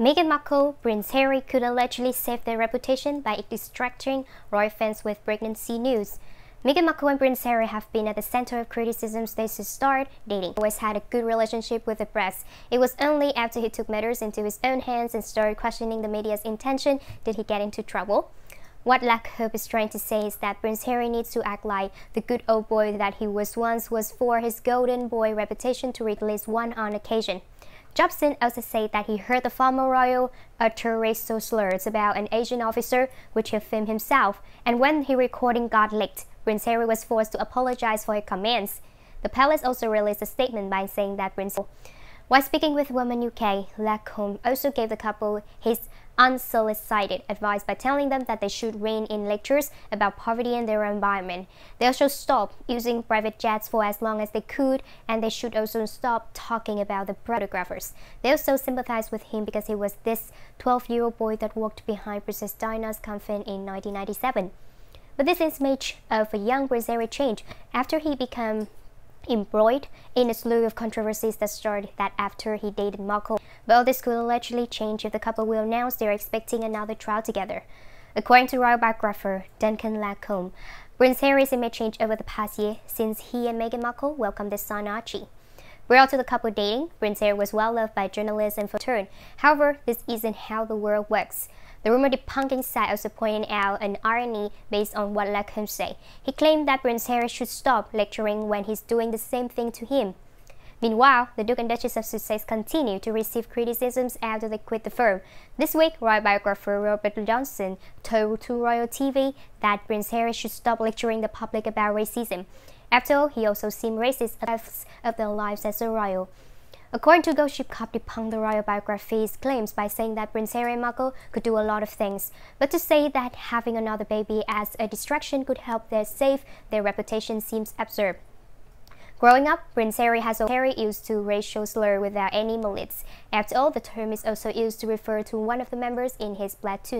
Meghan Markle, Prince Harry could allegedly save their reputation by distracting royal fans with pregnancy news. Meghan Markle and Prince Harry have been at the center of criticism since his start dating. Always had a good relationship with the press. It was only after he took matters into his own hands and started questioning the media's intention did he get into trouble. What Lack Hope is trying to say is that Prince Harry needs to act like the good old boy that he was once was for his golden boy reputation to at least one on occasion. Jobson also said that he heard the former royal utter racial slurs about an Asian officer, which he filmed himself, and when he recording got leaked, Prince Harry was forced to apologize for his comments. The palace also released a statement by saying that Prince while speaking with Women UK, Lacombe also gave the couple his unsolicited advice by telling them that they should rein in lectures about poverty in their environment. They also stopped using private jets for as long as they could, and they should also stop talking about the photographers. They also sympathized with him because he was this 12-year-old boy that walked behind Princess Diana's coffin in 1997. But this image of a young Brazilian changed after he became embroiled in a slew of controversies that started that after he dated Markle. But this could allegedly change if the couple will announce they're expecting another trial together. According to royal biographer Duncan Lacombe, Prince Harry's image changed over the past year since he and Meghan Markle welcomed their son Archie. Prior to the couple dating, Prince Harry was well loved by journalists and turn. However, this isn't how the world works. The rumor debunking side also pointed out an irony based on what Lacombe said. He claimed that Prince Harry should stop lecturing when he's doing the same thing to him. Meanwhile, the Duke and Duchess of Sussex continue to receive criticisms after they quit the firm. This week, royal biographer Robert Johnson told to Royal TV that Prince Harry should stop lecturing the public about racism. After all, he also seemed racist aspects of their lives as a royal. According to Ghost Ship Cop, debunked the royal biography's claims by saying that Prince Harry and Markle could do a lot of things, but to say that having another baby as a distraction could help their save their reputation seems absurd. Growing up, Prince Harry has Harry used to racial slur without any malice. After all, the term is also used to refer to one of the members in his platoon.